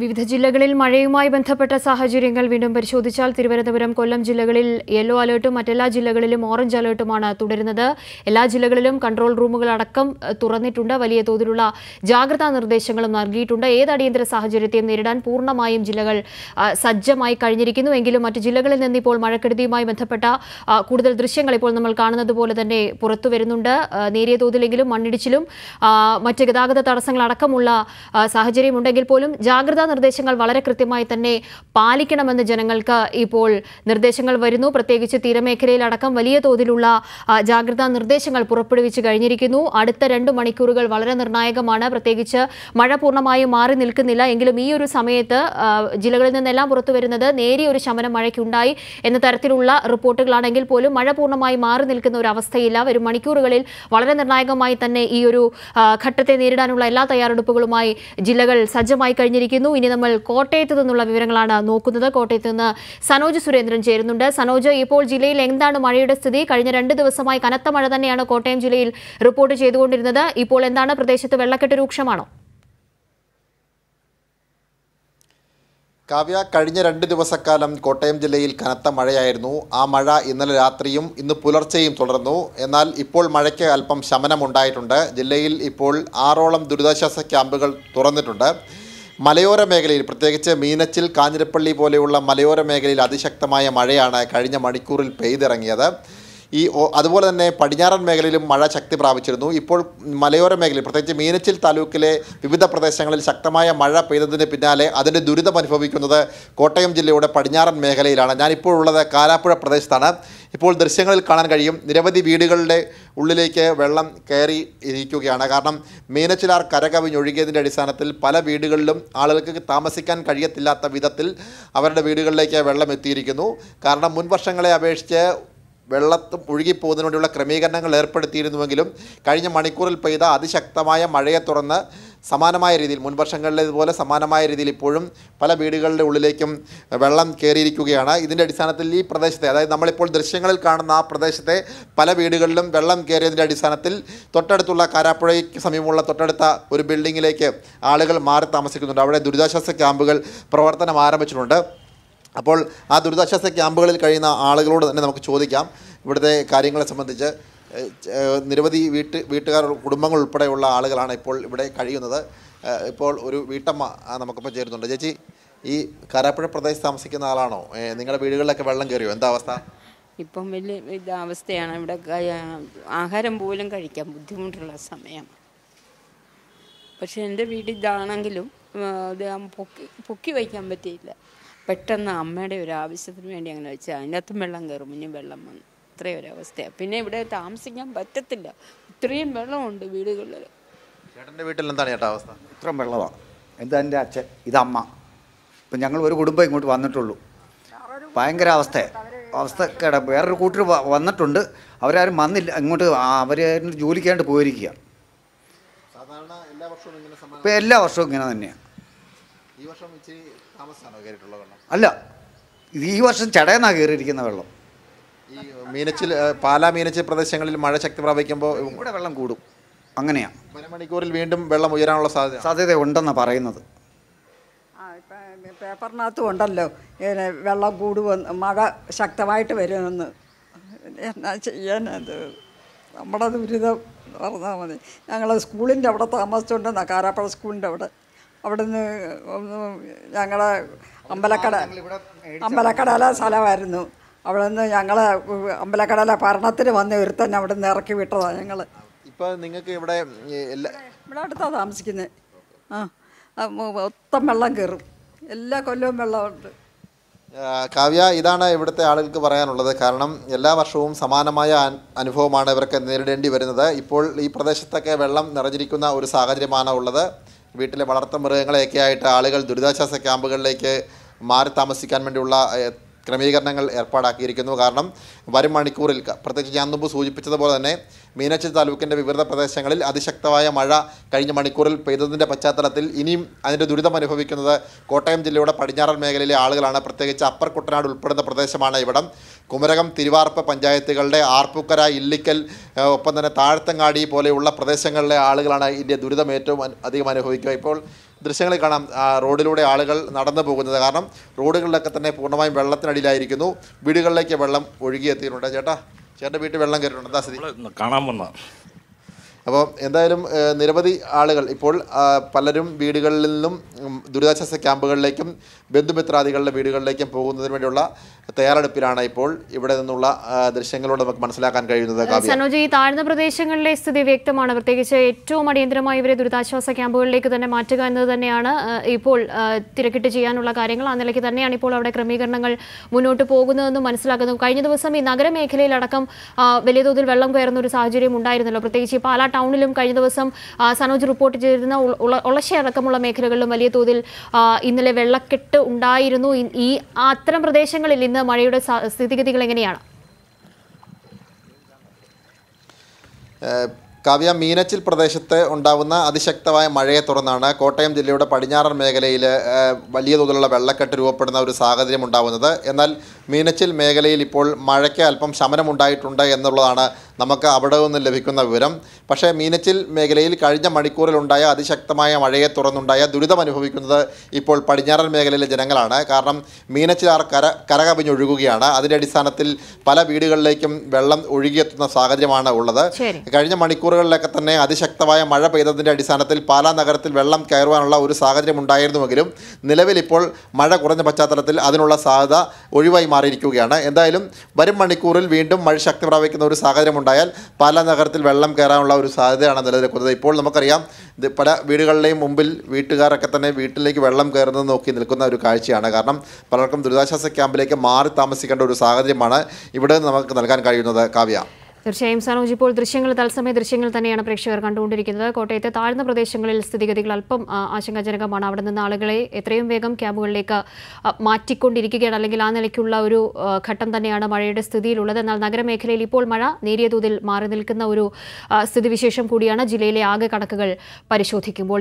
വിവിധ ജില്ലകളിൽ മഴയുമായി ബന്ധപ്പെട്ട സാഹചര്യങ്ങൾ വീണ്ടും പരിശോധിച്ചാൽ തിരുവനന്തപുരം കൊല്ലം ജില്ലകളിൽ യെല്ലോ അലേർട്ടും മറ്റെല്ലാ ജില്ലകളിലും ഓറഞ്ച് അലേർട്ടുമാണ് തുടരുന്നത് എല്ലാ ജില്ലകളിലും കൺട്രോൾ റൂമുകൾ അടക്കം തുറന്നിട്ടുണ്ട് വലിയ തോതിലുള്ള ജാഗ്രതാ നിർദ്ദേശങ്ങളും നൽകിയിട്ടുണ്ട് ഏത് അടിയന്തര സാഹചര്യത്തെയും നേരിടാൻ പൂർണ്ണമായും ജില്ലകൾ സജ്ജമായി കഴിഞ്ഞിരിക്കുന്നു എങ്കിലും മറ്റ് ജില്ലകളിൽ നിന്ന് ഇപ്പോൾ മഴക്കെടുതിയുമായി ബന്ധപ്പെട്ട കൂടുതൽ ദൃശ്യങ്ങൾ ഇപ്പോൾ നമ്മൾ കാണുന്നത് പോലെ തന്നെ പുറത്തു വരുന്നുണ്ട് നേരിയ തോതിലെങ്കിലും മണ്ണിടിച്ചിലും മറ്റ് ഗതാഗത തടസ്സങ്ങൾ അടക്കമുള്ള സാഹചര്യമുണ്ടെങ്കിൽ പോലും ജാഗ്രതാ നിർദ്ദേശങ്ങൾ വളരെ കൃത്യമായി തന്നെ പാലിക്കണമെന്ന് ജനങ്ങൾക്ക് ഇപ്പോൾ നിർദ്ദേശങ്ങൾ വരുന്നു പ്രത്യേകിച്ച് തീരമേഖലയിലടക്കം വലിയ തോതിലുള്ള ജാഗ്രതാ നിർദ്ദേശങ്ങൾ പുറപ്പെടുവിച്ചു കഴിഞ്ഞിരിക്കുന്നു അടുത്ത രണ്ട് മണിക്കൂറുകൾ വളരെ നിർണായകമാണ് പ്രത്യേകിച്ച് മഴ പൂർണ്ണമായും മാറി നിൽക്കുന്നില്ല എങ്കിലും ഈ ഒരു സമയത്ത് ജില്ലകളിൽ നിന്നെല്ലാം പുറത്തു വരുന്നത് നേരിയ ഒരു ശമനം മഴയ്ക്കുണ്ടായി എന്ന തരത്തിലുള്ള റിപ്പോർട്ടുകളാണെങ്കിൽ പോലും മഴ പൂർണ്ണമായി മാറി നിൽക്കുന്ന ഒരു അവസ്ഥയില്ല വരും മണിക്കൂറുകളിൽ വളരെ നിർണായകമായി തന്നെ ഈ ഒരു ഘട്ടത്തെ നേരിടാനുള്ള എല്ലാ തയ്യാറെടുപ്പുകളുമായി ജില്ലകൾ സജ്ജമായി കഴിഞ്ഞിരിക്കുന്നു ഇനി നമ്മൾ കോട്ടയത്ത് നിന്നുള്ള വിവരങ്ങളാണ് നോക്കുന്നത് കോട്ടയത്ത് നിന്ന് സനോജ് സുരേന്ദ്രൻ ചേരുന്നുണ്ട് സനോജ് ഇപ്പോൾ ജില്ലയിൽ എന്താണ് മഴയുടെ സ്ഥിതി കഴിഞ്ഞ രണ്ട് ദിവസമായി കനത്ത മഴ തന്നെയാണ് കോട്ടയം ജില്ലയിൽ റിപ്പോർട്ട് ചെയ്തുകൊണ്ടിരുന്നത് ഇപ്പോൾ എന്താണ് പ്രദേശത്ത് വെള്ളക്കെട്ട് രൂക്ഷമാണോ കാവ്യ കഴിഞ്ഞ രണ്ട് ദിവസക്കാലം കോട്ടയം ജില്ലയിൽ കനത്ത മഴയായിരുന്നു ആ മഴ ഇന്നലെ രാത്രിയും ഇന്ന് പുലർച്ചെയും തുടർന്നു എന്നാൽ ഇപ്പോൾ മഴയ്ക്ക് അല്പം ശമനമുണ്ടായിട്ടുണ്ട് ജില്ലയിൽ ഇപ്പോൾ ആറോളം ദുരിതാശ്വാസ ക്യാമ്പുകൾ തുറന്നിട്ടുണ്ട് മലയോര മേഖലയിൽ പ്രത്യേകിച്ച് മീനച്ചിൽ കാഞ്ഞിരപ്പള്ളി പോലെയുള്ള മലയോര മേഖലയിൽ അതിശക്തമായ മഴയാണ് കഴിഞ്ഞ മണിക്കൂറിൽ പെയ്തിറങ്ങിയത് ഈ അതുപോലെ തന്നെ പടിഞ്ഞാറൻ മേഖലയിലും മഴ ശക്തി പ്രാപിച്ചിരുന്നു ഇപ്പോൾ മലയോര മേഖലയിൽ പ്രത്യേകിച്ച് മീനച്ചിൽ താലൂക്കിലെ വിവിധ പ്രദേശങ്ങളിൽ ശക്തമായ മഴ പെയ്തതിന് പിന്നാലെ അതിൻ്റെ ദുരിതം അനുഭവിക്കുന്നത് കോട്ടയം ജില്ലയുടെ പടിഞ്ഞാറൻ മേഖലയിലാണ് ഞാനിപ്പോഴുള്ളത് കാലാപ്പുഴ പ്രദേശത്താണ് ഇപ്പോൾ ദൃശ്യങ്ങളിൽ കാണാൻ കഴിയും നിരവധി വീടുകളുടെ ഉള്ളിലേക്ക് വെള്ളം കയറി ഇരിക്കുകയാണ് കാരണം മീനച്ചിലാർ കരകവിഞ്ഞൊഴുകിയതിൻ്റെ അടിസ്ഥാനത്തിൽ പല വീടുകളിലും ആളുകൾക്ക് താമസിക്കാൻ കഴിയത്തില്ലാത്ത വിധത്തിൽ അവരുടെ വീടുകളിലേക്ക് വെള്ളം എത്തിയിരിക്കുന്നു കാരണം മുൻവർഷങ്ങളെ അപേക്ഷിച്ച് വെള്ളത്തും ഒഴുകിപ്പോകുന്നതിനു ക്രമീകരണങ്ങൾ ഏർപ്പെടുത്തിയിരുന്നുവെങ്കിലും കഴിഞ്ഞ മണിക്കൂറിൽ പെയ്ത അതിശക്തമായ മഴയെ തുടർന്ന് സമാനമായ രീതിയിൽ മുൻവർഷങ്ങളിലേതുപോലെ സമാനമായ രീതിയിൽ ഇപ്പോഴും പല വീടുകളുടെ ഉള്ളിലേക്കും വെള്ളം കയറിയിരിക്കുകയാണ് ഇതിൻ്റെ അടിസ്ഥാനത്തിൽ ഈ പ്രദേശത്തെ അതായത് നമ്മളിപ്പോൾ ദൃശ്യങ്ങളിൽ കാണുന്ന ആ പ്രദേശത്തെ പല വീടുകളിലും വെള്ളം കയറിയതിൻ്റെ അടിസ്ഥാനത്തിൽ തൊട്ടടുത്തുള്ള കാരാപ്പുഴയ്ക്ക് സമീപമുള്ള തൊട്ടടുത്ത ഒരു ബിൽഡിങ്ങിലേക്ക് ആളുകൾ മാറി താമസിക്കുന്നുണ്ട് അവിടെ ദുരിതാശ്വാസ ക്യാമ്പുകൾ പ്രവർത്തനം ആരംഭിച്ചിട്ടുണ്ട് അപ്പോൾ ആ ദുരിതാശ്വാസ ക്യാമ്പുകളിൽ കഴിയുന്ന ആളുകളോട് തന്നെ നമുക്ക് ചോദിക്കാം ഇവിടുത്തെ കാര്യങ്ങളെ സംബന്ധിച്ച് നിരവധി വീട്ട് വീട്ടുകാർ കുടുംബങ്ങൾ ഉൾപ്പെടെയുള്ള ആളുകളാണ് ഇപ്പോൾ ഇവിടെ കഴിയുന്നത് ഇപ്പോൾ ഒരു വീട്ടമ്മ നമുക്കിപ്പോൾ ചേരുന്നുണ്ട് ചേച്ചി ഈ കാരാപ്പുഴ പ്രദേശത്ത് താമസിക്കുന്ന ആളാണോ നിങ്ങളുടെ വീടുകളിലൊക്കെ വെള്ളം കയറിയോ എന്താ അവസ്ഥ ഇപ്പം വലിയ ഇത് അവസ്ഥയാണ് ഇവിടെ ആഹാരം പോലും കഴിക്കാൻ ബുദ്ധിമുട്ടുള്ള സമയമാണ് പക്ഷേ എൻ്റെ വീട് ഇതാണെങ്കിലും ഇത് പൊക്കി പൊക്കി വയ്ക്കാൻ പറ്റിയില്ല പെട്ടെന്ന് അമ്മയുടെ ഒരു ആവശ്യത്തിന് വേണ്ടി അങ്ങനെ വെച്ചാൽ അതിൻ്റെ അകത്തും വെള്ളം കയറും ഇനി വെള്ളം വന്നു അത്രയും ഒരവസ്ഥയാണ് പിന്നെ ഇവിടെ താമസിക്കാൻ പറ്റത്തില്ല ഇത്രയും വെള്ളമുണ്ട് വീടുകളിൽ ചേട്ടൻ്റെ വീട്ടിൽ എന്താണ് ചേട്ടാ അവസ്ഥ ഇത്രയും വെള്ളമാണ് എന്താ എൻ്റെ അച്ഛൻ ഇതമ്മ ഇപ്പം ഞങ്ങൾ ഒരു കുടുംബം ഇങ്ങോട്ട് വന്നിട്ടുള്ളൂ ഭയങ്കര അവസ്ഥ അവസ്ഥക്കേട വേറൊരു കൂട്ടർ വന്നിട്ടുണ്ട് അവരാരും വന്നില്ല ഇങ്ങോട്ട് അവർ ജോലിക്കാണ്ട് പോയിരിക്കുക ഇപ്പം എല്ലാ വർഷവും ഇങ്ങനെ തന്നെയാണ് അല്ല ഈ വർഷം ചടയെന്നാണ് കയറിയിരിക്കുന്ന വെള്ളം ഈ മീനച്ചിൽ പാലാ മീനച്ചിൽ പ്രദേശങ്ങളിൽ മഴ ശക്തി പ്രാപിക്കുമ്പോൾ ഇവിടെ വെള്ളം കൂടും അങ്ങനെയാണ് മണിക്കൂറിൽ വീണ്ടും വെള്ളം ഉയരാനുള്ള സാധ്യത സാധ്യത ഉണ്ടെന്നാണ് പറയുന്നത് പേപ്പറിനകത്തും ഉണ്ടല്ലോ വെള്ളം കൂടുവെന്ന് മഴ ശക്തമായിട്ട് വരുമെന്ന് എന്നാ ചെയ്യാനത് നമ്മുടെ ദുരിതം പറഞ്ഞാൽ മതി ഞങ്ങൾ സ്കൂളിൻ്റെ അവിടെ താമസിച്ചുകൊണ്ടിരുന്ന നക്കാരാപ്പുഴ സ്കൂളിൻ്റെ അവിടെ നിന്ന് ഞങ്ങളുടെ അമ്പലക്കട അമ്പലക്കടല സ്ഥലമായിരുന്നു അവിടെ നിന്ന് ഞങ്ങൾ അമ്പലക്കടല ഭരണത്തിന് വന്ന ഒരുത്തന്നെ അവിടെ നിന്ന് ഇറക്കി വിട്ടതാണ് ഞങ്ങൾ ഇപ്പം നിങ്ങൾക്ക് ഇവിടെ ഇവിടെ അടുത്താണ് താമസിക്കുന്നത് ആ ഒത്തം വെള്ളം കയറും എല്ലാ കൊല്ലവും വെള്ളമുണ്ട് കാവ്യ ഇതാണ് ഇവിടുത്തെ ആളുകൾക്ക് പറയാനുള്ളത് കാരണം എല്ലാ വർഷവും സമാനമായ അനുഭവമാണ് ഇവർക്ക് നേരിടേണ്ടി വരുന്നത് ഇപ്പോൾ ഈ പ്രദേശത്തൊക്കെ വെള്ളം നിറഞ്ഞിരിക്കുന്ന ഒരു സാഹചര്യമാണ് ഉള്ളത് വീട്ടിലെ വളർത്തുമൃഗങ്ങളെയൊക്കെ ആയിട്ട് ആളുകൾ ദുരിതാശ്വാസ ക്യാമ്പുകളിലേക്ക് മാറി താമസിക്കാൻ വേണ്ടിയുള്ള ക്രമീകരണങ്ങൾ ഏർപ്പാടാക്കിയിരിക്കുന്നു കാരണം വരും മണിക്കൂറിൽ പ്രത്യേകിച്ച് ഞാൻ മുമ്പ് സൂചിപ്പിച്ചതുപോലെ തന്നെ മീനച്ചി താലൂക്കിൻ്റെ വിവിധ പ്രദേശങ്ങളിൽ അതിശക്തമായ മഴ കഴിഞ്ഞ മണിക്കൂറിൽ പെയ്തതിൻ്റെ പശ്ചാത്തലത്തിൽ ഇനിയും അതിൻ്റെ ദുരിതം അനുഭവിക്കുന്നത് കോട്ടയം ജില്ലയുടെ പടിഞ്ഞാറൻ മേഖലയിലെ ആളുകളാണ് പ്രത്യേകിച്ച് അപ്പർ കുട്ടനാട് ഉൾപ്പെടുന്ന പ്രദേശമാണ് ഇവിടം കുമരകം തിരുവാർപ്പ് പഞ്ചായത്തുകളുടെ ആർപ്പൂക്കര ഇല്ലിക്കൽ ഒപ്പം തന്നെ താഴ്ത്തങ്ങാടി പോലെയുള്ള പ്രദേശങ്ങളിലെ ആളുകളാണ് ഇതിൻ്റെ ദുരിതം ഏറ്റവും അധികം അനുഭവിക്കുക ഇപ്പോൾ ദൃശ്യങ്ങളിൽ കാണാം റോഡിലൂടെ ആളുകൾ നടന്നു പോകുന്നത് കാരണം റോഡുകളിലൊക്കെ തന്നെ പൂർണ്ണമായും വെള്ളത്തിനടിയിലായിരിക്കുന്നു വീടുകളിലേക്ക് വെള്ളം ഒഴുകിയെത്തിയിട്ടുണ്ട് ചേട്ടാ ചേട്ടൻ്റെ വീട്ടിൽ വെള്ളം കയറിയിട്ടുണ്ട് എന്താ സ്ഥിതി കാണാൻ വന്നാ അപ്പോൾ എന്തായാലും നിരവധി ആളുകൾ ഇപ്പോൾ പലരും വീടുകളിൽ നിന്നും ദുരിതാശ്വാസ ക്യാമ്പുകളിലേക്കും ബന്ധുമിത്രാദികളുടെ വീടുകളിലേക്കും പോകുന്നതിന് വേണ്ടിയുള്ള തയ്യാറെടുപ്പിലാണ് ഇപ്പോൾ ഇവിടെ നിന്നുള്ള ദൃശ്യങ്ങളോട് നമുക്ക് മനസ്സിലാക്കാൻ കഴിയുന്നത് സനോജ് ഈ താഴ്ന്ന പ്രദേശങ്ങളിലെ സ്ഥിതി വ്യക്തമാണ് പ്രത്യേകിച്ച് ഏറ്റവും അടിയന്തരമായി ഇവരെ ദുരിതാശ്വാസ ക്യാമ്പുകളിലേക്ക് തന്നെ മാറ്റുക എന്നത് തന്നെയാണ് ഇപ്പോൾ തിരക്കിട്ട് ചെയ്യാനുള്ള കാര്യങ്ങൾ ആ നിലയ്ക്ക് തന്നെയാണ് ഇപ്പോൾ അവിടെ ക്രമീകരണങ്ങൾ മുന്നോട്ട് പോകുന്നതെന്ന് മനസ്സിലാക്കുന്നു കഴിഞ്ഞ ദിവസം ഈ നഗരമേഖലയിലടക്കം വലിയ തോതിൽ വെള്ളം കയറുന്ന ഒരു സാഹചര്യം ഉണ്ടായിരുന്നല്ലോ പ്രത്യേകിച്ച് ഈ പാലാട്ട് ടൗണിലും കഴിഞ്ഞ ദിവസം സനോജ് റിപ്പോർട്ട് ചെയ്തിരുന്ന ഉളശ മേഖലകളിലും വലിയ തോതിൽ ഇന്നലെ വെള്ളക്കെട്ട് ഉണ്ടായിരുന്നു ഈ അത്തരം പ്രദേശങ്ങളിൽ ഇന്ന് മഴയുടെ സ്ഥിതിഗതികൾ എങ്ങനെയാണ് കാവ്യ മീനച്ചിൽ പ്രദേശത്ത് ഉണ്ടാവുന്ന അതിശക്തമായ മഴയെ തുടർന്നാണ് കോട്ടയം ജില്ലയുടെ പടിഞ്ഞാറൻ മേഖലയിൽ വലിയ തോതിലുള്ള വെള്ളക്കെട്ട് രൂപപ്പെടുന്ന ഒരു സാഹചര്യം ഉണ്ടാകുന്നത് എന്നാൽ മീനച്ചിൽ മേഖലയിൽ ഇപ്പോൾ മഴയ്ക്ക് അല്പം ശമനമുണ്ടായിട്ടുണ്ട് എന്നുള്ളതാണ് നമുക്ക് അവിടെ നിന്ന് ലഭിക്കുന്ന വിവരം പക്ഷേ മീനച്ചിൽ മേഖലയിൽ കഴിഞ്ഞ മണിക്കൂറിലുണ്ടായ അതിശക്തമായ മഴയെ തുടർന്നുണ്ടായ ദുരിതമനുഭവിക്കുന്നത് ഇപ്പോൾ പടിഞ്ഞാറൻ മേഖലയിലെ ജനങ്ങളാണ് കാരണം മീനച്ചിലാർ കര കരകവിഞ്ഞൊഴുകുകയാണ് അതിൻ്റെ അടിസ്ഥാനത്തിൽ പല വീടുകളിലേക്കും വെള്ളം ഒഴുകിയെത്തുന്ന സാഹചര്യമാണ് ഉള്ളത് കഴിഞ്ഞ മണിക്കൂറുകളിലൊക്കെ തന്നെ അതിശക്തമായ മഴ പെയ്തതിൻ്റെ അടിസ്ഥാനത്തിൽ പാലാ നഗരത്തിൽ വെള്ളം കയറുവാനുള്ള ഒരു സാഹചര്യം ഉണ്ടായിരുന്നുവെങ്കിലും നിലവിൽ ഇപ്പോൾ മഴ കുറഞ്ഞ പശ്ചാത്തലത്തിൽ അതിനുള്ള സാധ്യത ഒഴിവായി മാറിയിരിക്കുകയാണ് എന്തായാലും വരും മണിക്കൂറിൽ വീണ്ടും മഴ ശക്തി പ്രാപിക്കുന്ന ഒരു സാഹചര്യം ഉണ്ടായാൽ നഗരത്തിൽ വെള്ളം കയറാനുള്ള ഒരു സാധ്യതയാണ് നിലനിൽക്കുന്നത് ഇപ്പോൾ നമുക്കറിയാം ഇത് പല വീടുകളുടെയും മുമ്പിൽ വീട്ടുകാരൊക്കെ തന്നെ വീട്ടിലേക്ക് വെള്ളം കയറുന്നത് നോക്കി നിൽക്കുന്ന ഒരു കാഴ്ചയാണ് കാരണം പലർക്കും ദുരിതാശ്വാസ ക്യാമ്പിലേക്ക് മാറി താമസിക്കേണ്ട ഒരു സാഹചര്യമാണ് ഇവിടെ നമുക്ക് നൽകാൻ കഴിയുന്നത് കാവ്യ തീർച്ചയായും സനോജ് ഇപ്പോൾ ദൃശ്യങ്ങൾ തത്സമയ ദൃശ്യങ്ങൾ തന്നെയാണ് പ്രേക്ഷകർ കണ്ടുകൊണ്ടിരിക്കുന്നത് കോട്ടയത്തെ താഴ്ന്ന പ്രദേശങ്ങളിൽ സ്ഥിതിഗതികൾ അല്പം ആശങ്കാജനകമാണ് അവിടെ നിന്ന് ആളുകളെ എത്രയും വേഗം ക്യാമ്പുകളിലേക്ക് മാറ്റിക്കൊണ്ടിരിക്കുകയാണ് അല്ലെങ്കിൽ ആ നിലയ്ക്കുള്ള ഒരു ഘട്ടം തന്നെയാണ് മഴയുടെ സ്ഥിതിയിലുള്ളത് എന്നാൽ നഗരമേഖലയിൽ ഇപ്പോൾ മഴ നേരിയ തോതിൽ മാറി നിൽക്കുന്ന ഒരു സ്ഥിതിവിശേഷം കൂടിയാണ് ജില്ലയിലെ ആകെ കണക്കുകൾ പരിശോധിക്കുമ്പോൾ